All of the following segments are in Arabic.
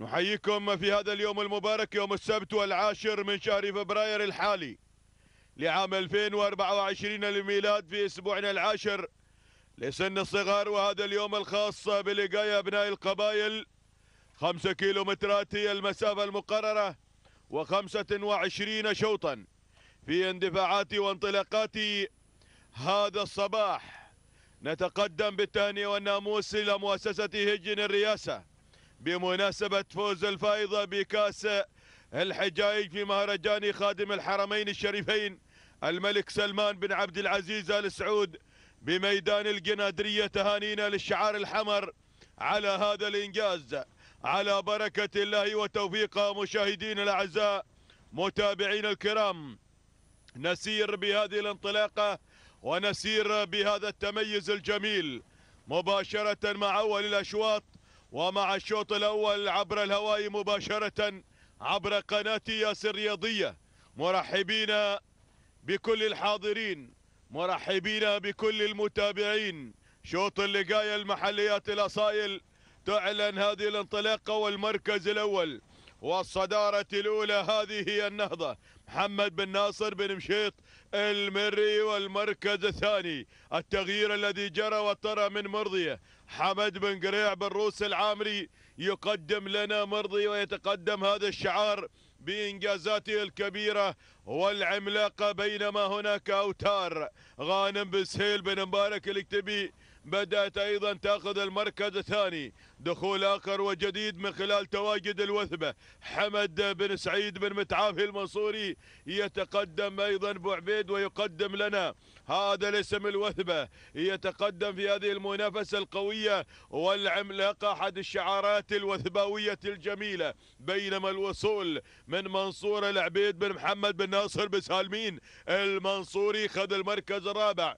نحييكم في هذا اليوم المبارك يوم السبت والعاشر من شهر فبراير الحالي لعام 2024 للميلاد في أسبوعنا العاشر لسن الصغار وهذا اليوم الخاص بلقايا أبناء القبائل خمسة كيلومترات هي المسافة المقررة وخمسة وعشرين شوطا في اندفاعات وانطلاقات هذا الصباح نتقدم بالتهنئة والناموس إلى مؤسسة هجن الرئاسة بمناسبة فوز الفائضة بكاس الحجائج في مهرجان خادم الحرمين الشريفين الملك سلمان بن عبد العزيز آل سعود بميدان القنادرية تهانينا للشعار الحمر على هذا الإنجاز على بركة الله وتوفيقه مشاهدينا الأعزاء متابعينا الكرام نسير بهذه الانطلاقة ونسير بهذا التميز الجميل مباشرة مع أول الأشواط ومع الشوط الأول عبر الهواء مباشرة عبر قناة ياسر الرياضية مرحبين بكل الحاضرين مرحبين بكل المتابعين شوط اللقاية المحليات الأصائل تعلن هذه الانطلاقة والمركز الأول والصدارة الأولى هذه هي النهضة محمد بن ناصر بن مشيط المري والمركز الثاني التغيير الذي جرى وطرى من مرضية حمد بن قريع بن روس العامري يقدم لنا مرضي ويتقدم هذا الشعار بإنجازاته الكبيرة والعملاقة بينما هناك أوتار غانم بن سهيل بن مبارك الاكتبي بدأت أيضا تأخذ المركز الثاني دخول آخر وجديد من خلال تواجد الوثبة حمد بن سعيد بن متعافي المنصوري يتقدم أيضا بوعبيد ويقدم لنا هذا الاسم الوثبة يتقدم في هذه المنافسة القوية والعملاقة أحد الشعارات الوثباوية الجميلة بينما الوصول من منصور العبيد بن محمد بن ناصر بن سالمين المنصوري خذ المركز الرابع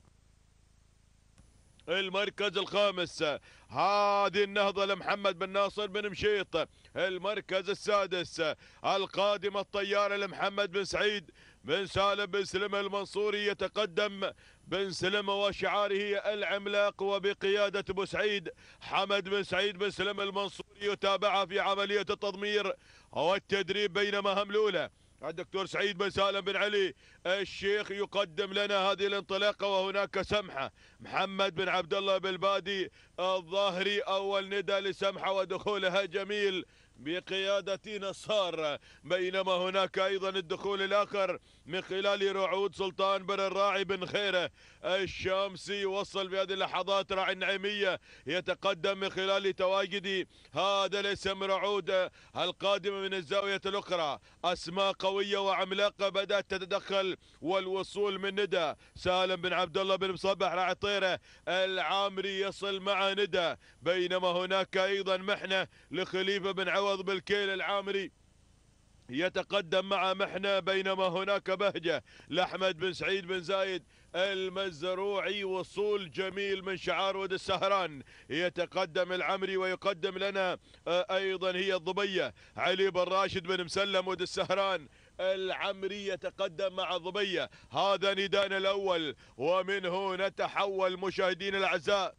المركز الخامس هذه النهضة لمحمد بن ناصر بن مشيط المركز السادس القادم الطيارة لمحمد بن سعيد بن سالم بن سلمة المنصوري يتقدم بن سلمة وشعاره العملاق وبقيادة بن سعيد حمد بن سعيد بن سلمة المنصوري يتابعه في عملية التضمير والتدريب بينما هملوله الدكتور سعيد بن سالم بن علي الشيخ يقدم لنا هذه الانطلاقه وهناك سمحه محمد بن عبد الله بالبادي الظهري اول ندى لسمحه ودخولها جميل بقيادة نصار بينما هناك أيضا الدخول الآخر من خلال رعود سلطان بن الراعي بن خيرة الشامسي وصل في هذه اللحظات راعي النعيمية يتقدم من خلال تواجد هذا الاسم رعود القادمة من الزاوية الأخرى أسماء قوية وعملاقة بدأت تتدخل والوصول من ندى سالم بن عبد الله بن مصبح راعي طيرة العامري يصل مع ندى بينما هناك أيضا محنة لخليفة بن عوض بالكيل العامري يتقدم مع محنة بينما هناك بهجة لأحمد بن سعيد بن زايد المزروعي وصول جميل من شعار ود السهران يتقدم العمري ويقدم لنا آه، أيضا هي الضبية علي بن راشد بن مسلم ود السهران العمري يتقدم مع الضبية هذا نداءنا الأول ومنه نتحول مشاهدين الأعزاء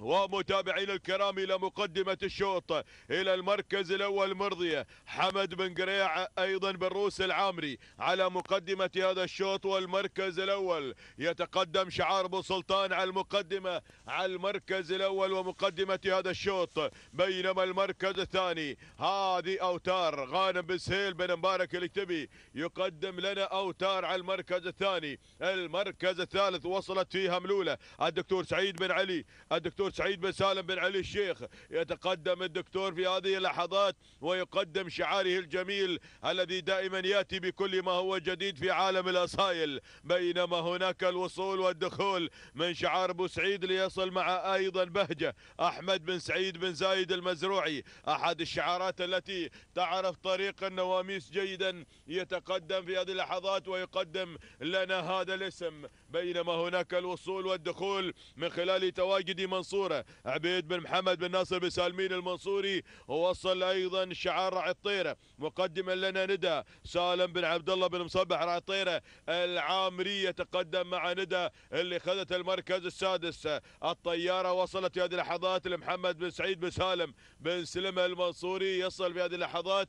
ومتابعين الكرام إلى مقدمة الشوط إلى المركز الأول مرضية حمد بن قريع أيضا بالروس العامري على مقدمة هذا الشوط والمركز الأول يتقدم شعار بو سلطان على المقدمة على المركز الأول ومقدمة هذا الشوط بينما المركز الثاني هذه أوتار غانم بن سهيل بن مبارك تبي يقدم لنا أوتار على المركز الثاني المركز الثالث وصلت فيه ملولة الدكتور سعيد بن علي الدكتور الدكتور سعيد بن سالم بن علي الشيخ يتقدم الدكتور في هذه اللحظات ويقدم شعاره الجميل الذي دائما ياتي بكل ما هو جديد في عالم الاصايل بينما هناك الوصول والدخول من شعار ابو سعيد ليصل مع ايضا بهجه احمد بن سعيد بن زايد المزروعي احد الشعارات التي تعرف طريق النواميس جيدا يتقدم في هذه اللحظات ويقدم لنا هذا الاسم بينما هناك الوصول والدخول من خلال تواجد منصور المنصورة عبيد بن محمد بن ناصر بن سالمين المنصوري ووصل أيضا شعار راعي الطيرة مقدما لنا ندى سالم بن عبد الله بن مصبح راعي الطيرة العامرية تقدم مع ندى اللي أخذت المركز السادس الطيارة وصلت في هذه اللحظات لمحمد بن سعيد بن سالم بن سلمة المنصوري يصل في هذه اللحظات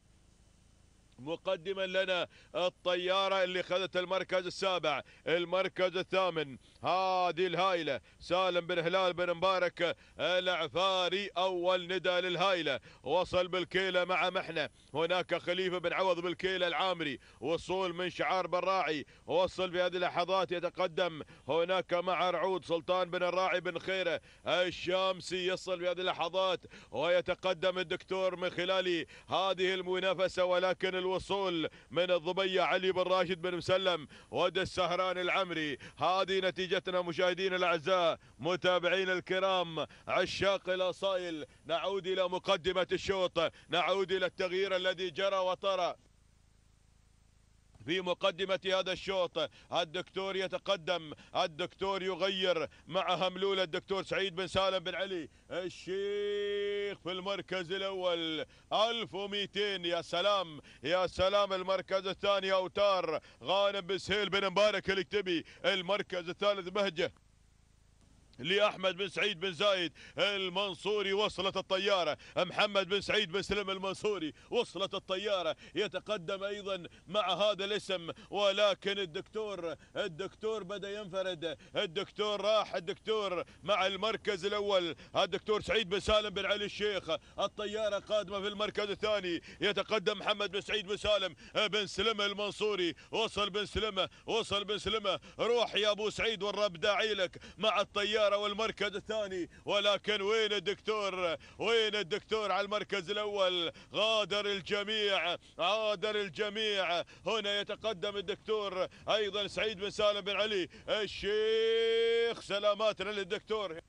مقدما لنا الطيارة اللي خذت المركز السابع المركز الثامن هذه الهايلة سالم بن هلال بن مبارك العفاري أول ندى للهايلة وصل بالكيلة مع محنة هناك خليفة بن عوض بالكيلة العامري وصول من شعار بن راعي وصل في هذه اللحظات يتقدم هناك مع رعود سلطان بن الراعي بن خيرة الشامسي يصل في هذه اللحظات ويتقدم الدكتور من خلال هذه المنافسة ولكن الو... الوصول من الضبية علي بن راشد بن مسلم ود السهران العمري هذه نتيجتنا مشاهدينا الأعزاء متابعينا الكرام عشاق الأصايل نعود إلى مقدمة الشوط نعود إلى التغيير الذي جرى وطرى في مقدمة هذا الشوط الدكتور يتقدم الدكتور يغير مع هملولة الدكتور سعيد بن سالم بن علي الشيء في المركز الأول 1200 يا سلام يا سلام المركز الثاني أوتار غانم بسهيل بن مبارك الكتبي المركز الثالث بهجه لأحمد بن سعيد بن زايد المنصوري وصلت الطيارة محمد بن سعيد بن سلم المنصوري وصلت الطيارة يتقدم أيضا مع هذا الاسم ولكن الدكتور الدكتور بدأ ينفرد الدكتور راح الدكتور مع المركز الأول الدكتور سعيد بن سالم بن علي الشيخ الطيارة قادمة في المركز الثاني يتقدم محمد بن سعيد بن سالم بن سلمة المنصوري وصل بن سلمة وصل بن سلمة روح يا أبو سعيد والرب داعي لك مع الطيارة الصداره المركز الثاني ولكن وين الدكتور وين الدكتور على المركز الأول غادر الجميع غادر الجميع هنا يتقدم الدكتور أيضا سعيد بن سالم بن علي الشيخ سلاماتنا للدكتور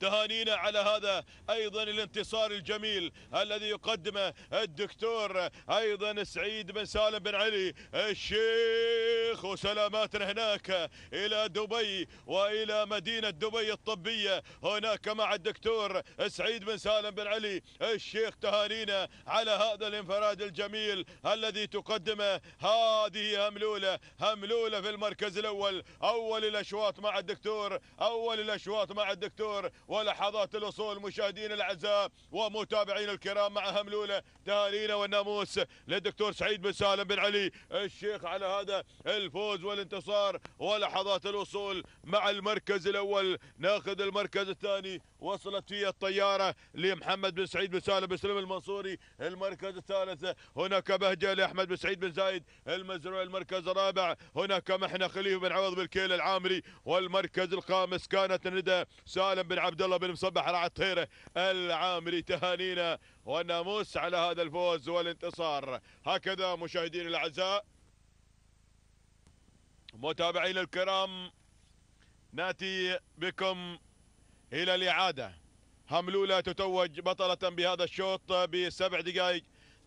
تهانينا على هذا أيضا الانتصار الجميل الذي يقدمه الدكتور أيضا سعيد بن سالم بن علي الشيخ وسلاماتنا هناك إلى دبي وإلى مدينة دبي الطبية هناك مع الدكتور سعيد بن سالم بن علي الشيخ تهانينا على هذا الانفراد الجميل الذي تقدمه هذه هملولة هملولة في المركز الأول أول الأشواط مع الدكتور أول الأشواط مع الدكتور ولحظات الوصول مشاهدينا الاعزاء ومتابعينا الكرام مع هملوله تهانينا والناموس للدكتور سعيد بن سالم بن علي الشيخ على هذا الفوز والانتصار ولحظات الوصول مع المركز الاول ناخذ المركز الثاني وصلت فيه الطياره لمحمد بن سعيد بن سالم بن سلم المنصوري المركز الثالث هناك بهجه لاحمد بن سعيد بن زايد المزروع المركز الرابع هناك محنه خليفه بن عوض بالكيل العامري والمركز الخامس كانت ندى سالم بن عبد عبد الله بن مصبح راعي الطيره العامري تهانينا والناموس على هذا الفوز والانتصار هكذا مشاهدينا الاعزاء متابعينا الكرام ناتي بكم الى الاعاده هملوله تتوج بطله بهذا الشوط بسبع دقائق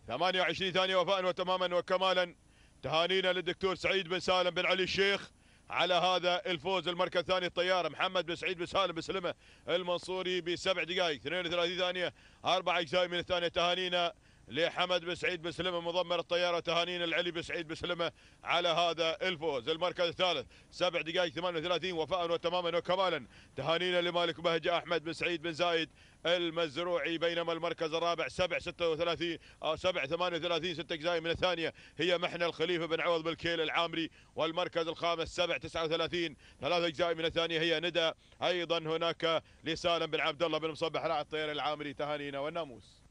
28 ثانيه وفاء وتماما وكمالا تهانينا للدكتور سعيد بن سالم بن علي الشيخ على هذا الفوز المركز الثاني الطياره محمد بن سعيد بن سالم بسلمه المنصوري بسبع دقائق 32 ثانيه اربع اجزاء من الثانيه تهانينا لحمد بسعيد بسلمه مضمر الطياره تهانينا العلي بسعيد بسلمه على هذا الفوز المركز الثالث سبع دقائق 38 وفاء وتماما وكمالا تهانينا لمالك بهجه احمد بن سعيد بن زايد المزروعي بينما المركز الرابع 7 36 او 7 38 6 اجزاء من الثانيه هي محنى الخليفه بن عوض بالكيل العامري والمركز الخامس 7 39 ثلاث اجزاء من الثانيه هي ندى ايضا هناك لسالم بن عبد الله بن مصبح راعي الطير العامري تهانينا والناموس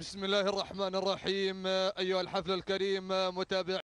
بسم الله الرحمن الرحيم أيها الحفل الكريم متابعي